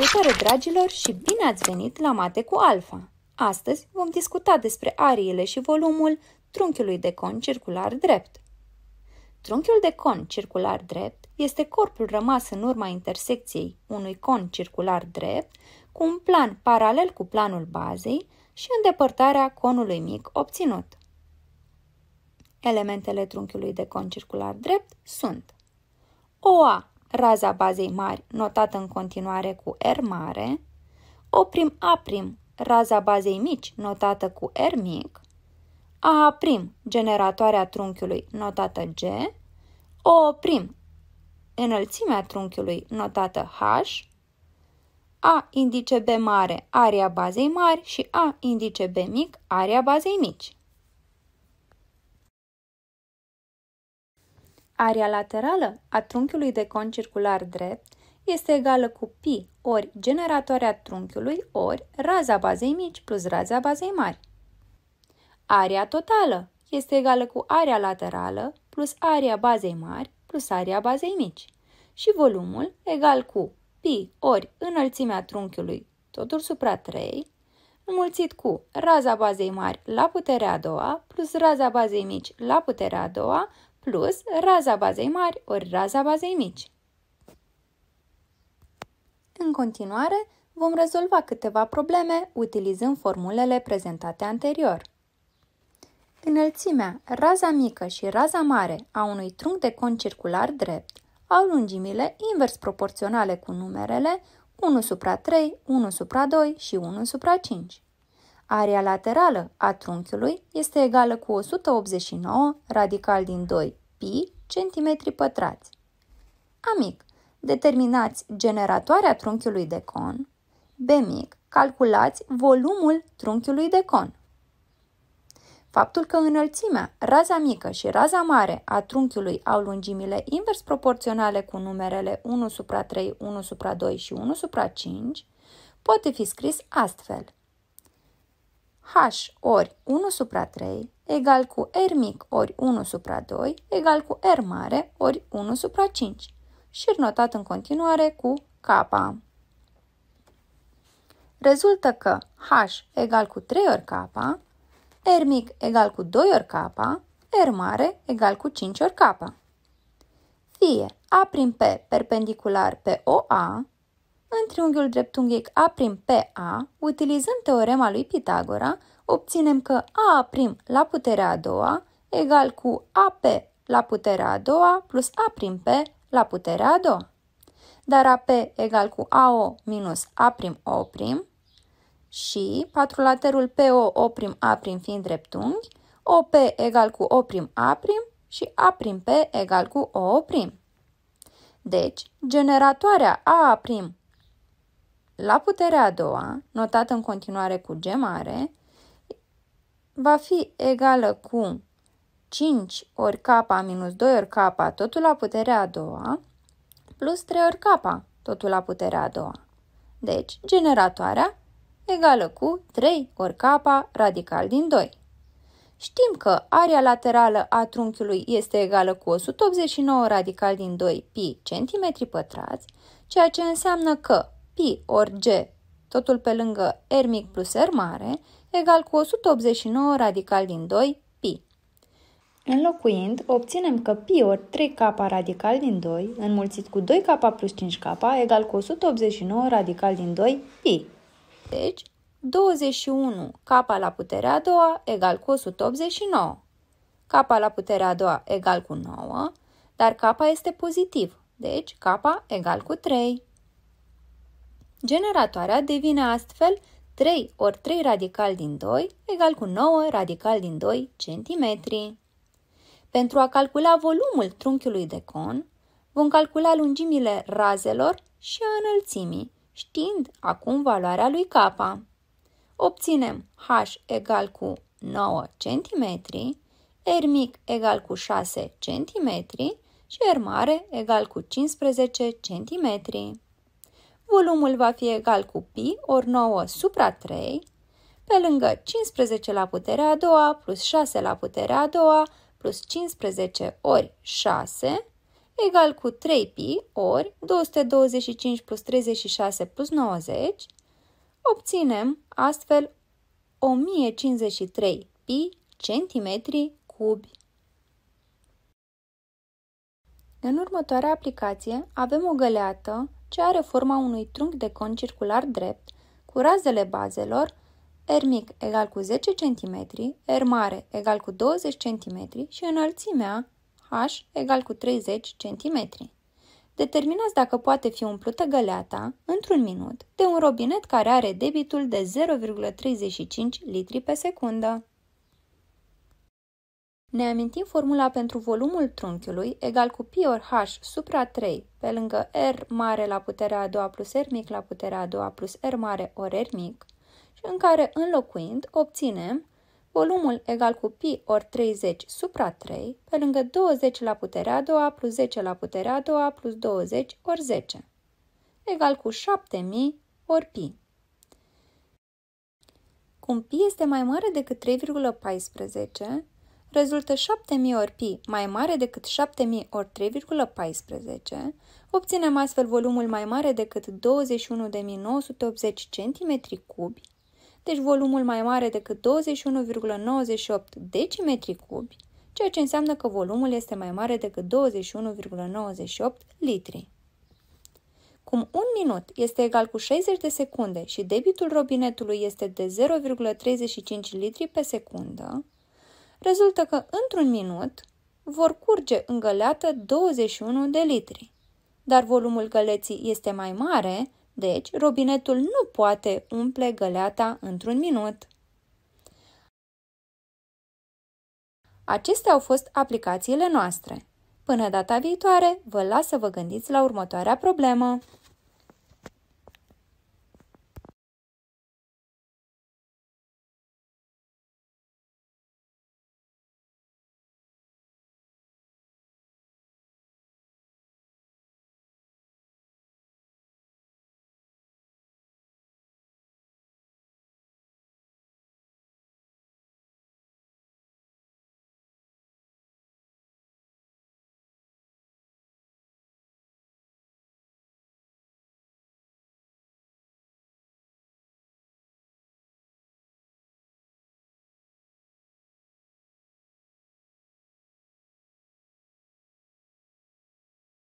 Salutare dragilor și bine ați venit la Mate cu Alfa! Astăzi vom discuta despre ariile și volumul trunchiului de con circular drept. Trunchiul de con circular drept este corpul rămas în urma intersecției unui con circular drept cu un plan paralel cu planul bazei și îndepărtarea conului mic obținut. Elementele trunchiului de con circular drept sunt OA raza bazei mari, notată în continuare cu R mare, oprim A prim, raza bazei mici, notată cu R mic, A prim, generatoarea trunchiului, notată G, O prim, înălțimea trunchiului, notată H, A indice B mare, area bazei mari și A indice B mic, area bazei mici. Area laterală a trunchiului de con circular drept este egală cu pi ori generatoarea trunchiului ori raza bazei mici plus raza bazei mari. Area totală este egală cu area laterală plus area bazei mari plus area bazei mici. Și volumul egal cu pi ori înălțimea trunchiului, totul supra 3, înmulțit cu raza bazei mari la puterea a doua plus raza bazei mici la puterea a doua plus raza bazei mari ori raza bazei mici. În continuare, vom rezolva câteva probleme utilizând formulele prezentate anterior. Înălțimea, raza mică și raza mare a unui trunchi de con circular drept au lungimile invers proporționale cu numerele 1 supra 3, 1 supra 2 și 1 supra 5. Area laterală a trunchiului este egală cu 189 radical din 2 pi centimetri pătrați. Amic, determinați generatoarea trunchiului de con. B mic, calculați volumul trunchiului de con. Faptul că înălțimea, raza mică și raza mare a trunchiului au lungimile invers proporționale cu numerele 1 supra 3, 1 supra 2 și 1 supra 5, poate fi scris astfel – h ori 1 supra 3 egal cu r mic ori 1 supra 2 egal cu r mare ori 1 supra 5 și notat în continuare cu k. Rezultă că h egal cu 3 ori k, r mic egal cu 2 ori k, r mare egal cu 5 ori k. Fie a prin p perpendicular pe OA în triunghiul dreptunghic A' pe A, utilizând teorema lui Pitagora, obținem că A' prim la puterea a doua egal cu AP la puterea a doua plus A' prim la puterea a doua. Dar AP egal cu AO minus A prim O prim și patrulaterul PO prim fiind dreptunghi, OP egal cu O prim A prim și A prim P egal cu O'. prim. Deci, generatoarea A' prim la puterea a doua, notată în continuare cu G mare, va fi egală cu 5 ori K minus 2 ori K, totul la puterea a doua, plus 3 ori K, totul la puterea a doua. Deci, generatoarea egală cu 3 ori K radical din 2. Știm că area laterală a trunchiului este egală cu 189 radical din 2 pi centimetri pătrați, ceea ce înseamnă că pi ori g, totul pe lângă r mic plus r mare, egal cu 189 radical din 2 pi. Înlocuind, obținem că pi ori 3k radical din 2 înmulțit cu 2k plus 5k egal cu 189 radical din 2 pi. Deci, 21 k la puterea a doua egal cu 189. k la puterea a doua egal cu 9, dar k este pozitiv, deci k egal cu 3. Generatoarea devine astfel 3 ori 3 radical din 2 egal cu 9 radical din 2 cm. Pentru a calcula volumul trunchiului de con, vom calcula lungimile razelor și a înălțimii, știind acum valoarea lui K. Obținem H egal cu 9 cm, R mic egal cu 6 cm și R mare egal cu 15 cm volumul va fi egal cu pi ori 9 supra 3, pe lângă 15 la puterea a doua plus 6 la puterea a doua plus 15 ori 6 egal cu 3pi ori 225 plus 36 plus 90, obținem astfel 1053 pi centimetri cubi. În următoarea aplicație avem o găleată ce are forma unui trunchi de con circular drept, cu razele bazelor R mic egal cu 10 cm, R mare egal cu 20 cm și înălțimea H egal cu 30 cm. Determinați dacă poate fi umplută găleata, într-un minut, de un robinet care are debitul de 0,35 litri pe secundă. Ne amintim formula pentru volumul trunchiului egal cu pi ori h supra 3 pe lângă r mare la puterea a doua plus r mic la puterea a doua plus r mare ori r mic și în care înlocuind obținem volumul egal cu pi ori 30 supra 3 pe lângă 20 la puterea a doua plus 10 la puterea a doua plus 20 ori 10 egal cu 7000 ori pi. Cum pi este mai mare decât 3,14, rezultă 7000 ori pi mai mare decât 7000 ori 3,14, obținem astfel volumul mai mare decât 21.980 cm cubi, deci volumul mai mare decât 21,98 decimetri cubi, ceea ce înseamnă că volumul este mai mare decât 21,98 litri. Cum un minut este egal cu 60 de secunde și debitul robinetului este de 0,35 litri pe secundă, rezultă că într-un minut vor curge în găleată 21 de litri. Dar volumul găleții este mai mare, deci robinetul nu poate umple găleata într-un minut. Acestea au fost aplicațiile noastre. Până data viitoare, vă las să vă gândiți la următoarea problemă.